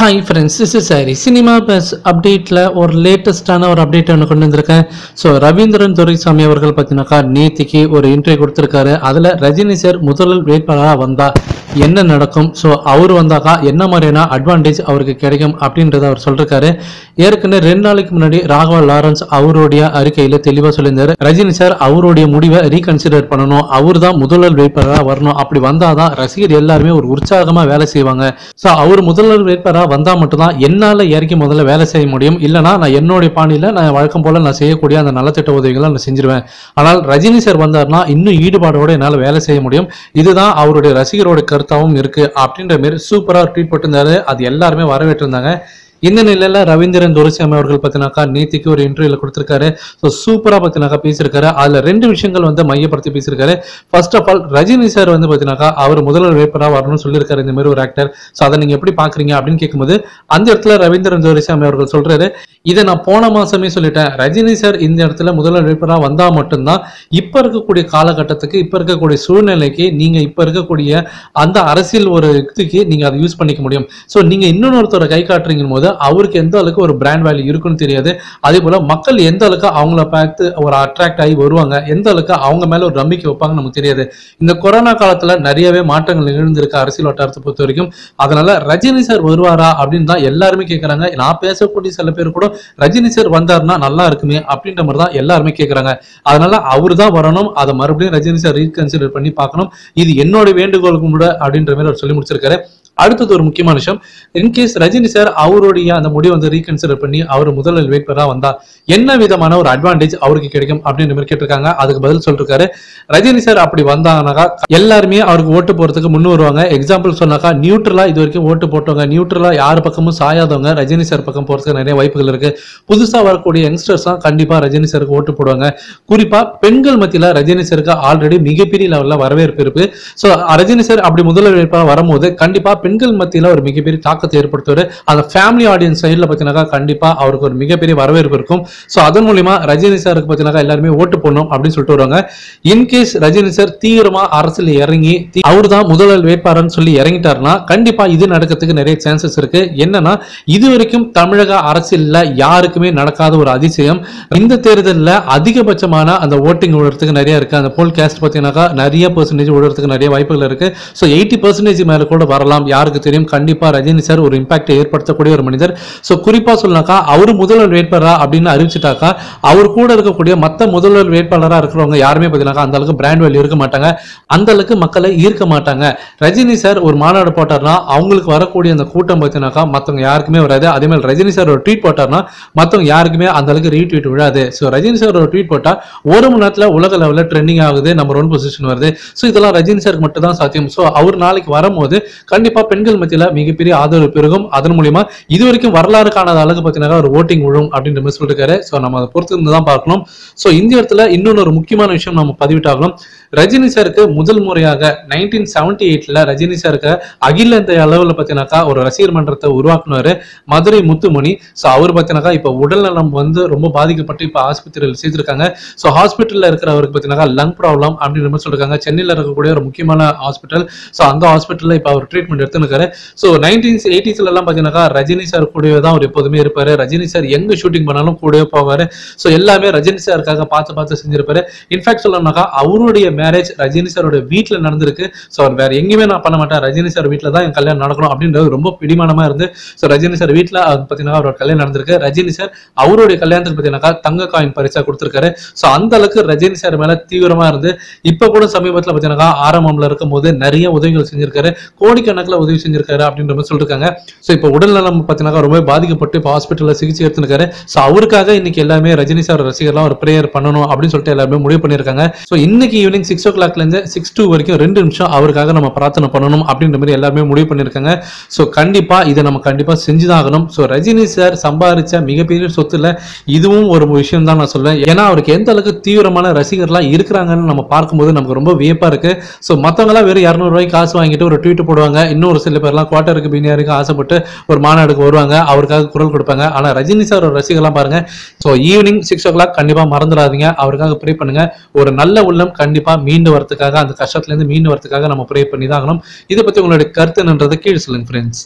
hi friends this is சாரி cinema buzz அப்டேட்டில் ஒரு லேட்டஸ்ட்டான ஒரு அப்டேட் ஒன்று கொண்டு வந்திருக்கேன் ஸோ ரவீந்திரன் துரைசாமி அவர்கள் பார்த்தீங்கன்னாக்கா நேத்திக்கு ஒரு இன்டர்வியூ கொடுத்துருக்காரு அதில் ரஜினி சார் முதல் வேட்பாளராக வந்தால் என்ன நடக்கும் ஸோ அவர் வந்தாக்கா என்ன மாதிரியான அட்வான்டேஜ் அவருக்கு கிடைக்கும் அப்படின்றத அவர் சொல்லியிருக்காரு ஏற்கனவே ரெண்டு நாளைக்கு முன்னாடி ராகவா லாரன்ஸ் அவருடைய அறிக்கையில் தெளிவாக சொல்லியிருந்தார் ரஜினி சார் அவருடைய முடிவை ரீகன்சிடர் பண்ணணும் அவர் தான் முதல்வர் வேட்பாளராக வரணும் அப்படி வந்தால் தான் ரசிகர் எல்லாருமே ஒரு உற்சாகமாக வேலை செய்வாங்க ஸோ அவர் முதல்வர் வேட்பாளராக வந்தால் மட்டும்தான் என்னால் இறக்கி முதல்ல வேலை செய்ய முடியும் இல்லைனா நான் என்னுடைய பாணியில் நான் வழக்கம் போல் நான் செய்யக்கூடிய அந்த நலத்திட்ட உதவிகளை நான் செஞ்சிருவேன் ஆனால் ரஜினி சார் வந்தார்னா இன்னும் ஈடுபாடோடு என்னால் வேலை செய்ய முடியும் இதுதான் அவருடைய ரசிகரோட கருத்தாகவும் இருக்குது அப்படின்ற மாரி சூப்பராக ட்ரீட் பட்டிருந்தாரு அது எல்லாருமே வரவேற்றிருந்தாங்க இந்த நிலையில் ரவீந்திரன் துரைசாமி அவர்கள் பார்த்தீங்கன்னாக்கா நேத்திக்கு ஒரு இன்டர்வியூல கொடுத்திருக்காரு ஸோ சூப்பராக பார்த்தினாக்கா பேசியிருக்காரு அதில் ரெண்டு விஷயங்கள் வந்து மையப்படுத்தி பேசியிருக்காரு first of all Rajini sir வந்து பார்த்தீங்கன்னாக்கா அவர் முதல்வர் வேப்பராக வரணும்னு சொல்லியிருக்காரு இந்த மாதிரி ஒரு ஆக்டர் ஸோ அதை நீங்கள் எப்படி பார்க்குறீங்க அப்படின்னு கேட்கும்போது அந்த இடத்துல ரவீந்திரன் துரைசாமி அவர்கள் சொல்றாரு இதை நான் போன மாதமே சொல்லிட்டேன் ரஜினி சார் இந்த இடத்துல முதல்வர் வேப்பராக வந்தால் மட்டும்தான் இப்போ இருக்கக்கூடிய காலகட்டத்துக்கு இப்போ இருக்கக்கூடிய சூழ்நிலைக்கு நீங்கள் இப்போ இருக்கக்கூடிய அந்த அரசியல் ஒரு இதுக்கு நீங்கள் அதை யூஸ் பண்ணிக்க முடியும் ஸோ நீங்கள் இன்னொருத்தரை கை காட்டுறீங்க போது அவருக்கு எந்த அளவுக்கு ஒரு பிராண்ட் வேல்யூ இருக்குன்னு தெரியாது அதே போல மக்கள் எந்த அளவுக்கு அவங்கள பார்த்து ஒரு அட்ராக்ட் ஆகி வருவாங்க எந்த அளவுக்கு அவங்க மேல ஒரு நம்பிக்கை வைப்பாங்க நமக்கு தெரியாது இந்த கொரோனா காலத்துல நிறையவே மாற்றங்கள் நிகழ்ந்திருக்கு அரசியல் வட்டாரத்தை பொறுத்த வரைக்கும் அதனால ரஜினி சார் வருவாரா அப்படின்னு தான் எல்லாருமே கேட்கறாங்க நான் பேசக்கூடிய சில பேர் கூட ரஜினி சார் வந்தாருன்னா நல்லா இருக்குமே அப்படின்ற மாதிரி தான் எல்லாருமே கேட்கறாங்க அதனால அவர் தான் வரணும் அதை மறுபடியும் ரஜினி சார் ரீகன்சிடர் பண்ணி பார்க்கணும் இது என்னோட வேண்டுகோளுக்கு கூட அப்படின்ற மாதிரி அவர் சொல்லி முடிச்சிருக்காரு அடுத்தது ஒரு முக்கியமான விஷயம் இன்கேஸ் ரஜினி சார் அவருடைய அந்த முடிவை வந்து ரீகன்சிடர் பண்ணி அவர் முதலில் வேட்பாளராக வந்தார் என்ன விதமான ஒரு அட்வான்டேஜ் அவருக்கு கிடைக்கும் அப்படின்னு மாதிரி கேட்டிருக்காங்க அதுக்கு பதில் சொல்லிருக்காரு ரஜினி சார் அப்படி வந்தாங்கனாக்கா எல்லாருமே அவருக்கு ஓட்டு போறதுக்கு முன்னு வருவாங்க எக்ஸாம்பிள் சொன்னாக்கா நியூட்ரலா இது வரைக்கும் ஓட்டு போட்டவங்க நியூட்ரலா யார் பக்கமும் சாயாதவங்க ரஜினி சார் பக்கம் போறதுக்கு நிறைய வாய்ப்புகள் இருக்கு புதுசா வரக்கூடிய யங்ஸ்டர்ஸ் தான் கண்டிப்பா ரஜினி சாருக்கு ஓட்டு போடுவாங்க குறிப்பா பெண்கள் மத்தியில் ரஜினி சாருக்கு ஆல்ரெடி மிகப்பெரிய லெவலில் வரவேற்பு இருக்கு ஸோ ரஜினி சார் அப்படி முதல்வர் வரும்போது கண்டிப்பா பெண்கள் மத்தியில் ஒரு மிகப்பெரிய தாக்கத்தை ஏற்படுத்துவார் அந்த ஃபேமிலி ஆடியன்ஸ் சைடில் பார்த்தீங்கன்னா கண்டிப்பாக அவருக்கு ஒரு மிகப்பெரிய வரவேற்பு இருக்கும் ஸோ அதன் மூலிமா ரஜினி சாருக்கு பார்த்தீங்கன்னா எல்லாருமே ஓட்டு போடணும் அப்படின்னு சொல்லிட்டு வருவாங்க இன்கேஸ் ரஜினி சார் தீவிரமா அரசியல் இறங்கி அவர் தான் முதல்வர் வேட்பாளர்னு சொல்லி இறங்கிட்டாருன்னா கண்டிப்பா இது நடக்கிறதுக்கு நிறைய சான்சஸ் இருக்கு என்னன்னா இது வரைக்கும் தமிழக அரசியல்ல யாருக்குமே நடக்காத ஒரு அதிசயம் இந்த தேர்தலில் அதிகபட்சமான அந்த ஓட்டிங் விழுறதுக்கு நிறைய இருக்கு அந்த போல் கேஸ்ட் பார்த்தீங்கன்னாக்கா நிறைய பர்சன்டேஜ் விழுறதுக்கு நிறைய வாய்ப்புகள் இருக்கு ஸோ எயிட்டி பர்சன்டேஜ் மேல கூட வரலாம் யாருக்கு தெரியும் கண்டிப்பா ரஜினி சார் ஒரு இம்பாக்டை ஏற்படுத்தக்கூடிய ஒரு மனிதர் ஸோ குறிப்பா சொல்லனாக்கா அவர் முதல்வர் வேட்பாளர் அப்படின்னு அறிவிச்சிட்டாக்கா அவர் கூட இருக்கக்கூடிய மற்ற முதல்வர் வேட்பாளராக இருக்கிறவங்க யாருமே பார்த்தீங்கன்னா அந்த அளவுக்கு பிராண்ட் வேல்யூ இருக்க மாட்டாங்க அந்த அளவுக்கு மக்களை ஈர்க்க மாட்டாங்க ரஜினி சார் ஒரு மாநாடு போட்டார்னா அவங்களுக்கு வரக்கூடிய அந்த கூட்டம் பாத்தீங்கன்னாக்கா மற்றவங்க யாருக்குமே வராது அதே மாதிரி ரஜினி சார் ஒரு ட்வீட் போட்டார்னா மற்றவங்க யாருக்குமே அந்த அளவுக்கு ரீட்வீட் விழாது ஸோ ரஜினி சார் ஒரு ட்வீட் போட்டால் ஒரு மணி நேரத்தில் உலக லெவலில் ட்ரெண்டிங் ஆகுது நம்ம ஒன் பொசிஷன் வருது ஸோ இதெல்லாம் ரஜினி சார் மட்டும் தான் சாத்தியம் ஸோ அவர் நாளைக்கு வரும்போது கண்டிப்பா கண்டிப்பா பெண்கள் மத்தியில மிகப்பெரிய ஆதரவு பெருகும் அதன் மூலியமா இது வரைக்கும் வரலாறு காணாத அளவுக்கு பாத்தீங்கன்னா ஒரு ஓட்டிங் விழும் அப்படின்ற மாதிரி சொல்லிருக்காரு அதை பொறுத்து இருந்து தான் பார்க்கணும் இந்த இடத்துல இன்னொன்னு முக்கியமான விஷயம் நம்ம பதிவிட்டாகணும் ரஜினி சாருக்கு முதல் முறையாக நைன்டீன் செவன்டி எயிட்ல ரஜினி சாருக்கு அகில இந்த அளவுல பார்த்தீங்கன்னாக்கா ஒரு ரசிகர் மன்றத்தை உருவாக்குனாரு மதுரை முத்துமணி சோ அவர் பாத்தீங்கன்னாக்கா இப்போ உடல்நலம் வந்து ரொம்ப பாதிக்கப்பட்டு இப்ப ஆஸ்பத்திரியில் சோ ஹாஸ்பிட்டல்ல இருக்கிற அவருக்கு பாத்தீங்கன்னா லங் ப்ராப்ளம் அப்படின்னு சொல்லிருக்காங்க சென்னையில இருக்கக்கூடிய ஒரு முக்கியமான ஹாஸ்பிட்டல் சோ அந்த ஹாஸ்பிட்டல்ல இப்ப அவர் ட்ரீட்மெண்ட் எடுத்துனுக்காரு ஸோ நைன்டீன் எயிட்டிஸ்லலாம் பார்த்தீங்கன்னாக்கா ரஜினி சார் கூடவே தான் அவர் எப்போதுமே இருப்பார் ரஜினி சார் எங்கே ஷூட்டிங் பண்ணாலும் கூடவே போவார் ஸோ எல்லாமே ரஜினி சாருக்காக பார்த்து பார்த்து செஞ்சிருப்பாரு இன்ஃபேக்ட் சொல்லணும்னாக்கா அவருடைய மேரேஜ் ரஜினி சாரோட வீட்டில் நடந்திருக்கு ஸோ அவர் வேற எங்கேயுமே நான் பண்ண மாட்டேன் ரஜினி சார் வீட்டில் தான் என் கல்யாணம் நடக்கணும் அப்படின்றது ரொம்ப பிடிமானமாக இருந்து ஸோ ரஜினி சார் வீட்டில் பார்த்தீங்கன்னா அவரோட கல்யாணம் நடந்திருக்கு ரஜினி சார் அவருடைய கல்யாணத்துக்கு பார்த்தீங்கன்னாக்கா தங்க காயின் பரிசா கொடுத்துருக்காரு ஸோ அந்த அளவுக்கு ரஜினி சார் மேல தீவிரமா இருந்து இப்போ கூட சமீபத்தில் பார்த்தீங்கன்னா ஆரம்பம்ல இருக்கும் போது நிறைய உதவிகள் செஞ்சிருக்காரு கோடிக்கணக்கில் உதவி செஞ்சிருக்காரு அப்படின்ற மாதிரி சொல்லியிருக்காங்க ஸோ இப்போ நலம் பார்த்தீங்கன்னா ரொம்ப பாதிக்கப்பட்டு இப்போ ஹாஸ்பிட்டலில் சிகிச்சை எடுத்துருக்காரு ஸோ அவருக்காக இன்னைக்கு எல்லாமே ரஜினி சார் ரசிகர்லாம் ஒரு ப்ரேயர் பண்ணணும் அப்படின்னு சொல்லிட்டு எல்லாருமே முடிவு பண்ணியிருக்காங்க ஸோ இன்னைக்கு ஈவினிங் சிக்ஸ் ஓ கிளாக்லேருந்து சிக்ஸ் டூ வரைக்கும் ரெண்டு நிமிஷம் அவருக்காக நம்ம பிரார்த்தனை பண்ணணும் அப்படின்ற மாதிரி எல்லாருமே முடிவு பண்ணியிருக்காங்க ஸோ கண்டிப்பாக இதை நம்ம கண்டிப்பாக செஞ்சு தான் ஆகணும் ஸோ ரஜினி சார் சம்பாதிச்ச மிகப்பெரிய சொத்துல இதுவும் ஒரு விஷயம் தான் நான் சொல்லுவேன் ஏன்னா அவருக்கு எந்த அளவுக்கு தீவிரமான ரசிகர்லாம் இருக்கிறாங்கன்னு நம்ம பார்க்கும்போது நமக்கு ரொம்ப வியப்பா இருக்கு ஸோ மற்றவங்களாம் வெறும் இரநூறுவாய்க்கு காசு வாங்கிட்டு ஒரு ட்வீட் போடுவாங்க இன்னும் ஒரு சில பேர்லாம் குவார்ட்டருக்கு பின்னியாருக்கு ஆசைப்பட்டு ஒரு மாநாடுக்கு வருவாங்க அவருக்காக குரல் கொடுப்பாங்க ஆனால் ரஜினி சார் ஒரு ரசிகர்லாம் பாருங்க so evening six o'clock கண்டிப்பாக மறந்துடாதீங்க அவருக்காக ப்ரே பண்ணுங்க ஒரு நல்ல உள்ளம் கண்டிப்பாக மீண்டு வரத்துக்காக அந்த கஷ்டத்துலேருந்து மீண்டு வரத்துக்காக நம்ம ப்ரே பண்ணி தான் ஆகணும் இதை பற்றி உங்களுடைய கருத்துன்றது கீழே சொல்லுங்க ஃப்ரெண்ட்ஸ்